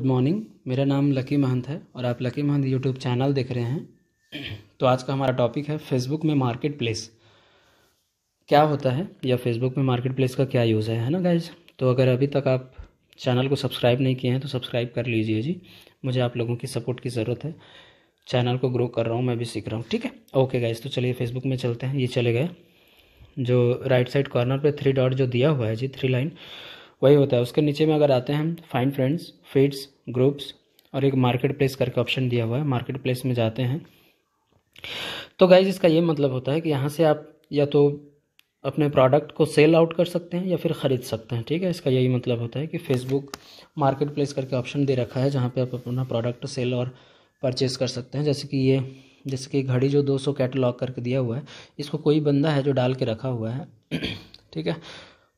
good morning मेरा नाम lucky महंत है और आप लकी महंत यूट्यूब चैनल देख रहे हैं तो आज का हमारा टॉपिक है फेसबुक में मार्केट प्लेस क्या होता है या फेसबुक में मार्केट प्लेस का क्या यूज़ है है ना गाइज तो अगर अभी तक आप चैनल को सब्सक्राइब नहीं किए हैं तो सब्सक्राइब कर लीजिए जी मुझे आप लोगों की सपोर्ट की ज़रूरत है चैनल को ग्रो कर रहा हूँ मैं भी सीख रहा हूँ ठीक है ओके गाइज तो चलिए फेसबुक में चलते हैं ये चले गए जो राइट साइड कॉर्नर पर थ्री डॉट जो दिया हुआ है जी थ्री लाइन वही होता है उसके नीचे में अगर आते हैं हम फाइन फ्रेंड्स फीड्स ग्रुप्स और एक मार्केट प्लेस करके ऑप्शन दिया हुआ है मार्केट प्लेस में जाते हैं तो गाइज इसका ये मतलब होता है कि यहाँ से आप या तो अपने प्रोडक्ट को सेल आउट कर सकते हैं या फिर ख़रीद सकते हैं ठीक है इसका यही मतलब होता है कि फेसबुक मार्केट प्लेस करके ऑप्शन दे रखा है जहाँ पे आप अपना प्रोडक्ट सेल और परचेज़ कर सकते हैं जैसे कि ये जैसे कि घड़ी जो 200 कैटलॉग करके दिया हुआ है इसको कोई बंदा है जो डाल के रखा हुआ है ठीक है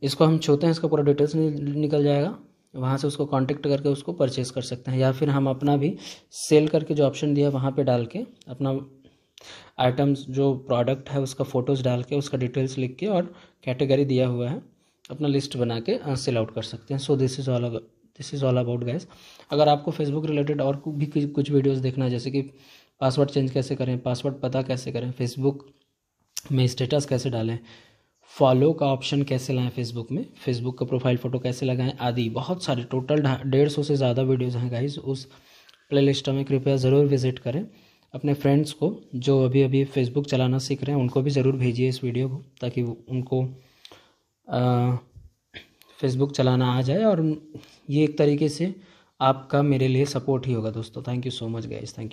इसको हम छूते हैं इसका पूरा डिटेल्स निकल जाएगा वहाँ से उसको कांटेक्ट करके उसको परचेस कर सकते हैं या फिर हम अपना भी सेल करके जो ऑप्शन दिया है वहाँ पे डाल के अपना आइटम्स जो प्रोडक्ट है उसका फ़ोटोज़ डाल के उसका डिटेल्स लिख के और कैटेगरी दिया हुआ है अपना लिस्ट बना के सेल आउट कर सकते हैं so this is all this is all about gas अगर आपको फेसबुक रिलेटेड और भी कुछ वीडियोज़ देखना है जैसे कि पासवर्ड चेंज कैसे करें पासवर्ड पता कैसे करें फेसबुक में स्टेटस कैसे डालें फॉलो का ऑप्शन कैसे लाएं फेसबुक में फेसबुक का प्रोफाइल फ़ोटो कैसे लगाएं आदि बहुत सारे टोटल डेढ़ सौ से ज़्यादा वीडियोज़ हैं गाइज उस प्लेलिस्ट में कृपया ज़रूर विजिट करें अपने फ्रेंड्स को जो अभी अभी फेसबुक चलाना सीख रहे हैं उनको भी ज़रूर भेजिए इस वीडियो को ताकि उनको फेसबुक चलाना आ जाए और ये एक तरीके से आपका मेरे लिए सपोर्ट ही होगा दोस्तों thank you so much guys thank you